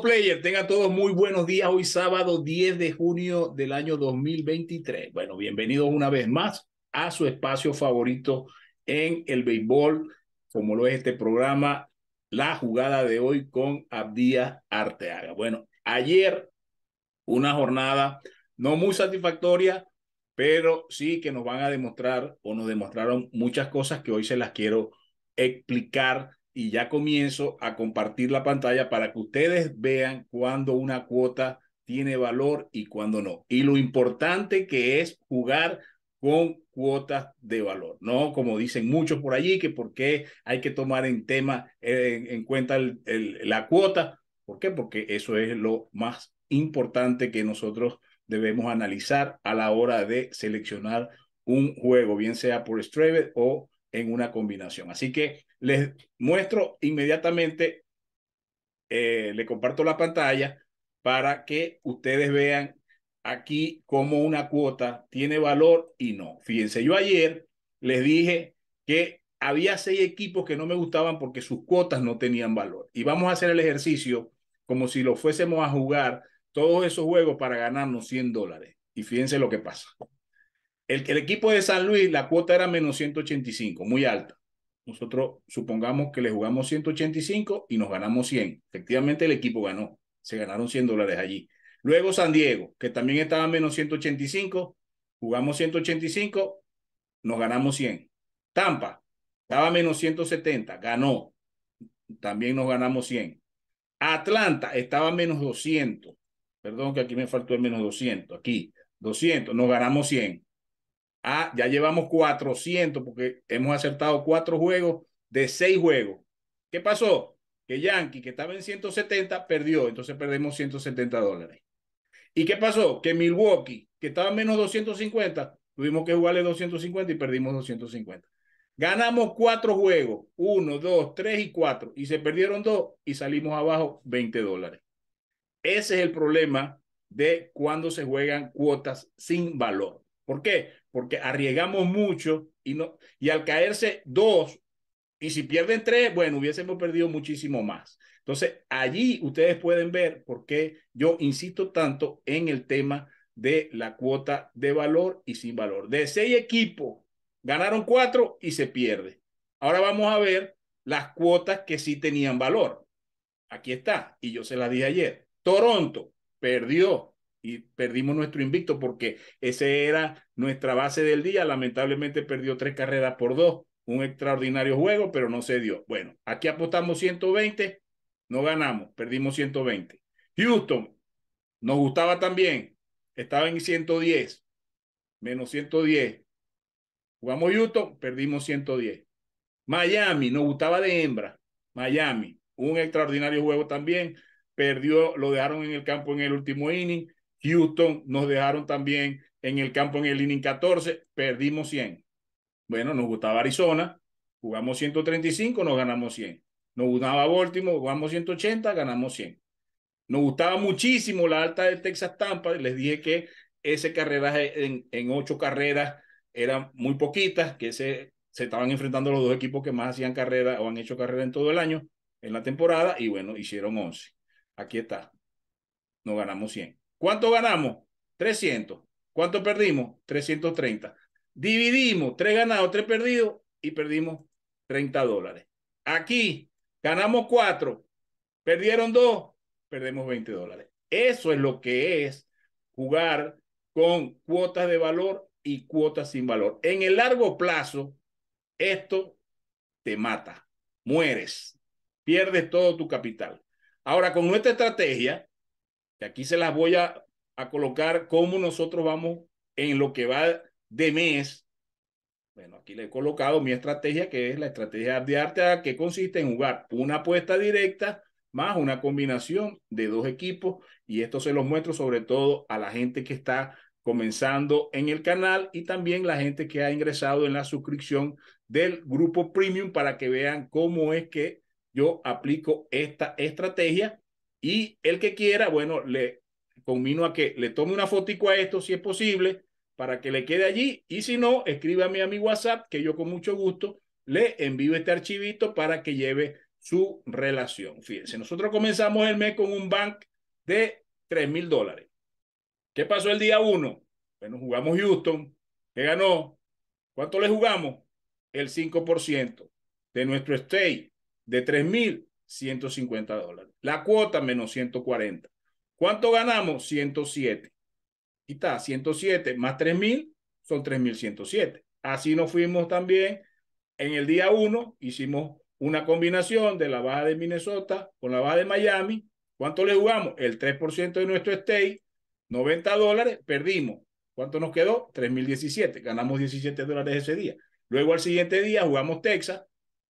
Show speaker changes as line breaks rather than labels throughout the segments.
Player, tengan todos muy buenos días. Hoy sábado 10 de junio del año 2023. Bueno, bienvenidos una vez más a su espacio favorito en el béisbol, como lo es este programa, la jugada de hoy con Abdías Arteaga. Bueno, ayer una jornada no muy satisfactoria, pero sí que nos van a demostrar o nos demostraron muchas cosas que hoy se las quiero explicar y ya comienzo a compartir la pantalla para que ustedes vean cuándo una cuota tiene valor y cuándo no. Y lo importante que es jugar con cuotas de valor, ¿no? Como dicen muchos por allí, que por qué hay que tomar en tema, eh, en, cuenta la cuota. ¿Por qué? Porque eso es lo más importante que nosotros debemos analizar a la hora de seleccionar un juego, bien sea por Streve o en una combinación. Así que les muestro inmediatamente, eh, le comparto la pantalla para que ustedes vean aquí cómo una cuota tiene valor y no. Fíjense, yo ayer les dije que había seis equipos que no me gustaban porque sus cuotas no tenían valor. Y vamos a hacer el ejercicio como si lo fuésemos a jugar todos esos juegos para ganarnos 100 dólares. Y fíjense lo que pasa. El, el equipo de San Luis, la cuota era menos 185, muy alta nosotros supongamos que le jugamos 185 y nos ganamos 100. Efectivamente, el equipo ganó. Se ganaron 100 dólares allí. Luego San Diego, que también estaba menos 185, jugamos 185, nos ganamos 100. Tampa, estaba a menos 170, ganó. También nos ganamos 100. Atlanta estaba menos 200. Perdón que aquí me faltó el menos 200. Aquí, 200, nos ganamos 100. Ah, ya llevamos 400 porque hemos acertado cuatro juegos de seis juegos. ¿Qué pasó? Que Yankee, que estaba en 170, perdió, entonces perdemos 170 dólares. ¿Y qué pasó? Que Milwaukee, que estaba en menos 250, tuvimos que jugarle 250 y perdimos 250. Ganamos cuatro juegos, uno, dos, tres y cuatro, y se perdieron dos y salimos abajo 20 dólares. Ese es el problema de cuando se juegan cuotas sin valor. ¿Por qué? Porque arriesgamos mucho y, no, y al caerse dos, y si pierden tres, bueno, hubiésemos perdido muchísimo más. Entonces, allí ustedes pueden ver por qué yo insisto tanto en el tema de la cuota de valor y sin valor. De seis equipos, ganaron cuatro y se pierde. Ahora vamos a ver las cuotas que sí tenían valor. Aquí está, y yo se las dije ayer. Toronto perdió y perdimos nuestro invicto porque ese era nuestra base del día. Lamentablemente perdió tres carreras por dos. Un extraordinario juego, pero no se dio. Bueno, aquí apostamos 120, no ganamos, perdimos 120. Houston, nos gustaba también, estaba en 110, menos 110. Jugamos Houston, perdimos 110. Miami, nos gustaba de hembra. Miami, un extraordinario juego también, perdió, lo dejaron en el campo en el último inning Houston nos dejaron también en el campo en el inning 14, perdimos 100. Bueno, nos gustaba Arizona, jugamos 135, nos ganamos 100. Nos gustaba Baltimore, jugamos 180, ganamos 100. Nos gustaba muchísimo la alta de Texas Tampa, les dije que ese carreraje en, ocho carreras eran muy poquitas, que se, se estaban enfrentando los dos equipos que más hacían carrera o han hecho carrera en todo el año, en la temporada, y bueno, hicieron 11. Aquí está, nos ganamos 100. ¿Cuánto ganamos? 300. ¿Cuánto perdimos? 330. Dividimos, 3 ganados, 3 perdidos y perdimos 30 dólares. Aquí ganamos 4, perdieron 2, perdemos 20 dólares. Eso es lo que es jugar con cuotas de valor y cuotas sin valor. En el largo plazo, esto te mata, mueres, pierdes todo tu capital. Ahora, con nuestra estrategia, que aquí se las voy a, colocar cómo nosotros vamos en lo que va de mes. Bueno, aquí le he colocado mi estrategia, que es la estrategia de arte que consiste en jugar una apuesta directa más una combinación de dos equipos. Y esto se los muestro sobre todo a la gente que está comenzando en el canal y también la gente que ha ingresado en la suscripción del grupo premium para que vean cómo es que yo aplico esta estrategia y el que quiera, bueno, le convino a que le tome una fotico a esto si es posible para que le quede allí y si no, escríbame a mi WhatsApp que yo con mucho gusto le envío este archivito para que lleve su relación. Fíjense, nosotros comenzamos el mes con un bank de $3,000. mil dólares. ¿Qué pasó el día 1? Bueno, jugamos Houston, que ganó. ¿Cuánto le jugamos? El 5% de nuestro stay de $3,000. mil 150 dólares. La cuota menos 140. ¿Cuánto ganamos? 107. Y está, 107 más 3.000 son 3.107. Así nos fuimos también. En el día 1 hicimos una combinación de la baja de Minnesota con la baja de Miami. ¿Cuánto le jugamos? El 3% de nuestro stake, 90 dólares, perdimos. ¿Cuánto nos quedó? 3.017. Ganamos 17 dólares ese día. Luego al siguiente día jugamos Texas.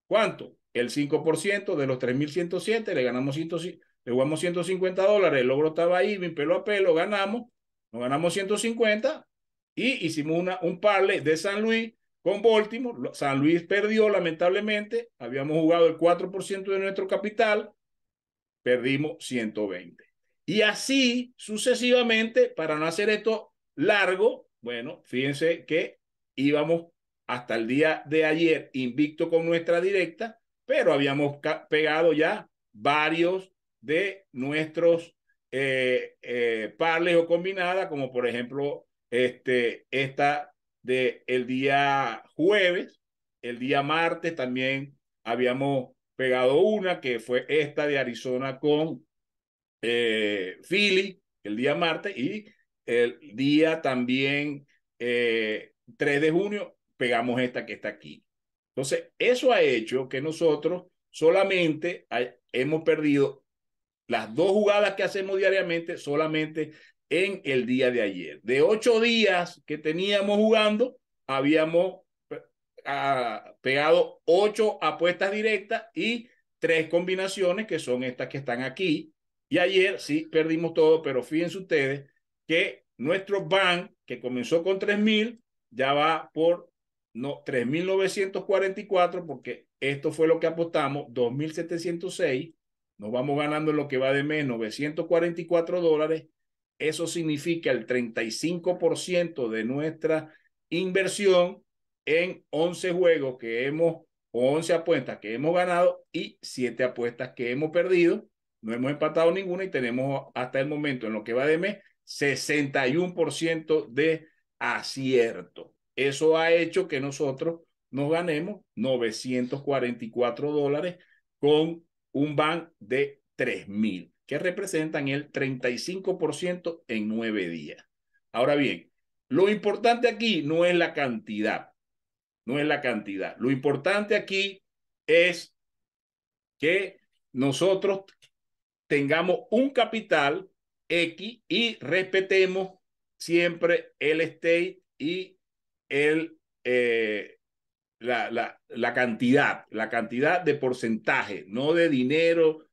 ¿Cuánto? el 5% de los 3.107, le ganamos le jugamos 150 dólares, el logro estaba ahí, pelo a pelo, ganamos, nos ganamos 150 y hicimos una, un parle de San Luis con Baltimore. San Luis perdió lamentablemente, habíamos jugado el 4% de nuestro capital, perdimos 120. Y así sucesivamente, para no hacer esto largo, bueno, fíjense que íbamos hasta el día de ayer invicto con nuestra directa pero habíamos pegado ya varios de nuestros eh, eh, parles o combinadas, como por ejemplo este, esta de el día jueves, el día martes también habíamos pegado una que fue esta de Arizona con eh, Philly el día martes y el día también 3 de junio pegamos esta que está aquí. Entonces, eso ha hecho que nosotros solamente hemos perdido las dos jugadas que hacemos diariamente, solamente en el día de ayer. De ocho días que teníamos jugando, habíamos pegado ocho apuestas directas y tres combinaciones que son estas que están aquí. Y ayer sí perdimos todo, pero fíjense ustedes que nuestro ban que comenzó con 3.000 ya va por no, 3.944, porque esto fue lo que apostamos, 2.706, nos vamos ganando en lo que va de mes, 944 dólares, eso significa el 35% de nuestra inversión en 11 juegos que hemos, 11 apuestas que hemos ganado y 7 apuestas que hemos perdido, no hemos empatado ninguna y tenemos hasta el momento en lo que va de mes 61% de acierto. Eso ha hecho que nosotros nos ganemos 944 dólares con un ban de 3.000, que representan el 35% en nueve días. Ahora bien, lo importante aquí no es la cantidad, no es la cantidad. Lo importante aquí es que nosotros tengamos un capital X y respetemos siempre el state y el, eh, la, la, la, cantidad, la cantidad de porcentaje, no de dinero,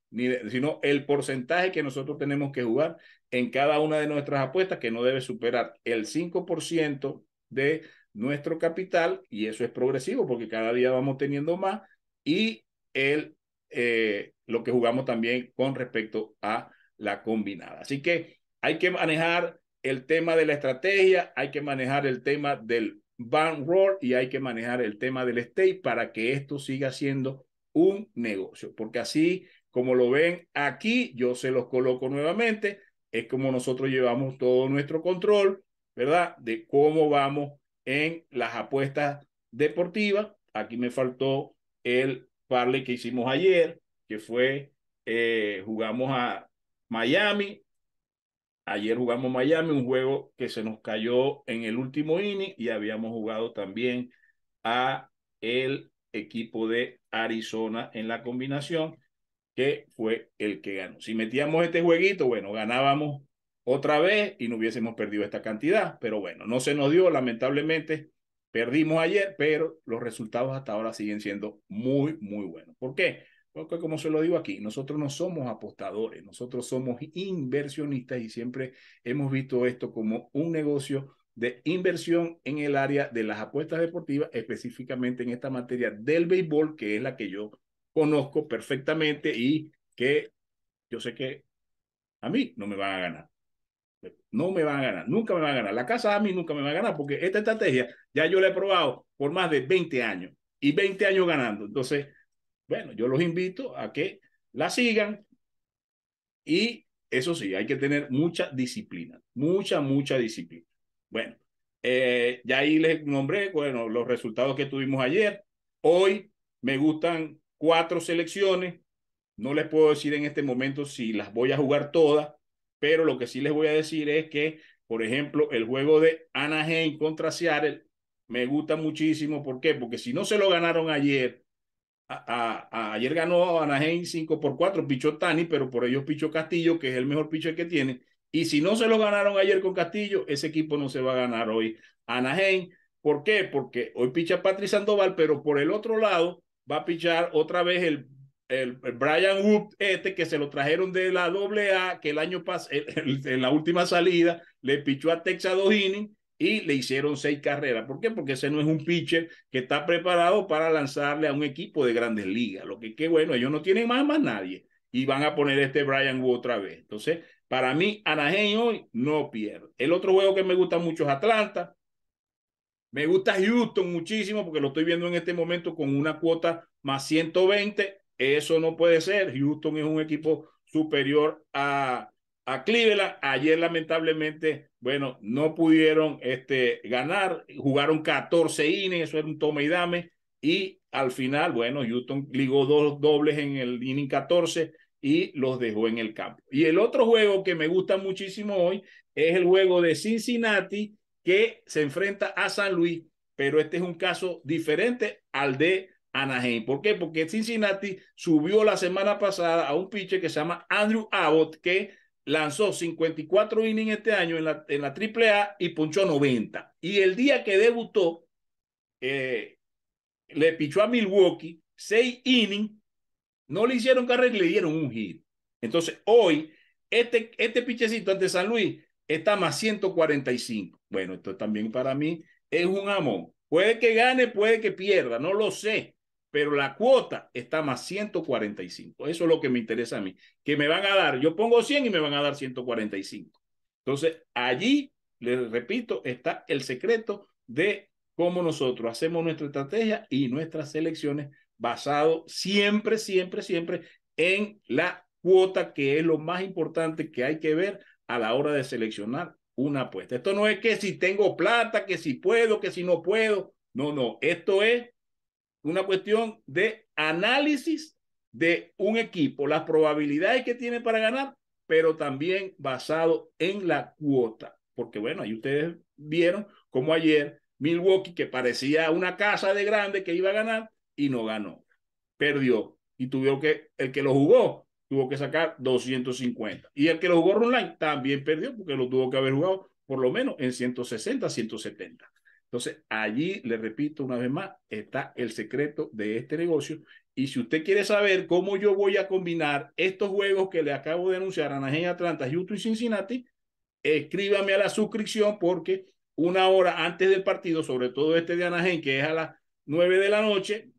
sino el porcentaje que nosotros tenemos que jugar en cada una de nuestras apuestas, que no debe superar el 5% de nuestro capital, y eso es progresivo porque cada día vamos teniendo más, y el, eh, lo que jugamos también con respecto a la combinada. Así que hay que manejar el tema de la estrategia, hay que manejar el tema del Van roll y hay que manejar el tema del state para que esto siga siendo un negocio, porque así como lo ven aquí, yo se los coloco nuevamente, es como nosotros llevamos todo nuestro control, ¿verdad? De cómo vamos en las apuestas deportivas. Aquí me faltó el parley que hicimos ayer, que fue, eh, jugamos a Miami Ayer jugamos Miami, un juego que se nos cayó en el último inning y habíamos jugado también a el equipo de Arizona en la combinación que fue el que ganó. Si metíamos este jueguito, bueno, ganábamos otra vez y no hubiésemos perdido esta cantidad, pero bueno, no se nos dio, lamentablemente perdimos ayer, pero los resultados hasta ahora siguen siendo muy, muy buenos. ¿Por qué? porque como se lo digo aquí, nosotros no somos apostadores, nosotros somos inversionistas y siempre hemos visto esto como un negocio de inversión en el área de las apuestas deportivas, específicamente en esta materia del béisbol, que es la que yo conozco perfectamente y que yo sé que a mí no me van a ganar. No me van a ganar, nunca me van a ganar. La casa a mí nunca me va a ganar porque esta estrategia ya yo la he probado por más de 20 años y 20 años ganando. Entonces, bueno, yo los invito a que la sigan y eso sí, hay que tener mucha disciplina, mucha, mucha disciplina. Bueno, eh, ya ahí les nombré, bueno, los resultados que tuvimos ayer. Hoy me gustan cuatro selecciones. No les puedo decir en este momento si las voy a jugar todas, pero lo que sí les voy a decir es que, por ejemplo, el juego de Anaheim contra Seattle me gusta muchísimo. ¿Por qué? Porque si no se lo ganaron ayer ayer ganó Anaheim 5 por 4, pichó Tani, pero por ello pichó Castillo, que es el mejor pitcher que tiene. Y si no se lo ganaron ayer con Castillo, ese equipo no se va a ganar hoy Anaheim. ¿Por qué? Porque hoy picha Patrick Sandoval, pero por el otro lado va a pichar otra vez el, el, Brian Wood, este que se lo trajeron de la AA, que el año pasado, en la última salida, le pichó a Texas dos y le hicieron seis carreras. ¿Por qué? Porque ese no es un pitcher que está preparado para lanzarle a un equipo de grandes ligas. Lo que, qué bueno, ellos no tienen más, nadie. Y van a poner este Brian Wu otra vez. Entonces, para mí, Anaheim hoy no pierde. El otro juego que me gusta mucho es Atlanta. Me gusta Houston muchísimo porque lo estoy viendo en este momento con una cuota más 120. Eso no puede ser. Houston es un equipo superior a, a Cleveland. Ayer, lamentablemente, bueno, no pudieron este, ganar. Jugaron 14 innings, eso era un tome y dame. Y al final, bueno, Houston ligó dos dobles en el inning 14 y los dejó en el campo. Y el otro juego que me gusta muchísimo hoy es el juego de Cincinnati que se enfrenta a San Luis, pero este es un caso diferente al de Anaheim. ¿Por qué? Porque Cincinnati subió la semana pasada a un pitcher que se llama Andrew Abbott, que lanzó 54 innings este año en la, en la AAA y punchó 90. Y el día que debutó, eh, le pichó a Milwaukee 6 innings, no le hicieron carrera y le dieron un hit. Entonces, hoy, este, este pichecito ante San Luis está más 145. Bueno, esto también para mí es un amor. Puede que gane, puede que pierda, no lo sé pero la cuota está más 145. Eso es lo que me interesa a mí, que me van a dar, yo pongo 100 y me van a dar 145. Entonces, allí, les repito, está el secreto de cómo nosotros hacemos nuestra estrategia y nuestras selecciones basado siempre, siempre, siempre en la cuota, que es lo más importante que hay que ver a la hora de seleccionar una apuesta. Esto no es que si tengo plata, que si puedo, que si no puedo. No, no, esto es una cuestión de análisis de un equipo, las probabilidades que tiene para ganar, pero también basado en la cuota. Porque bueno, ahí ustedes vieron como ayer Milwaukee, que parecía una casa de grande que iba a ganar y no ganó, perdió. Y tuvo que, el que lo jugó, tuvo que sacar 250. Y el que lo jugó online también perdió porque lo tuvo que haber jugado por lo menos en 160, 170. Entonces, allí, le repito una vez más, está el secreto de este negocio. Y si usted quiere saber cómo yo voy a combinar estos juegos que le acabo de anunciar, Anaheim, Atlanta, Houston y Cincinnati, escríbame a la suscripción porque una hora antes del partido, sobre todo este de Anaheim, que es a las 9 de la noche,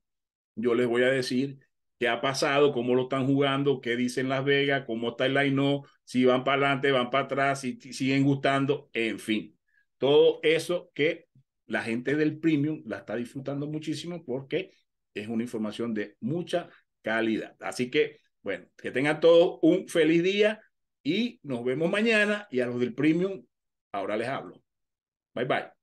yo les voy a decir qué ha pasado, cómo lo están jugando, qué dicen Las Vegas, cómo está el line si van para adelante, van para atrás, si siguen gustando, en fin. Todo eso que la gente del premium la está disfrutando muchísimo porque es una información de mucha calidad. Así que, bueno, que tengan todos un feliz día y nos vemos mañana y a los del premium, ahora les hablo. Bye bye.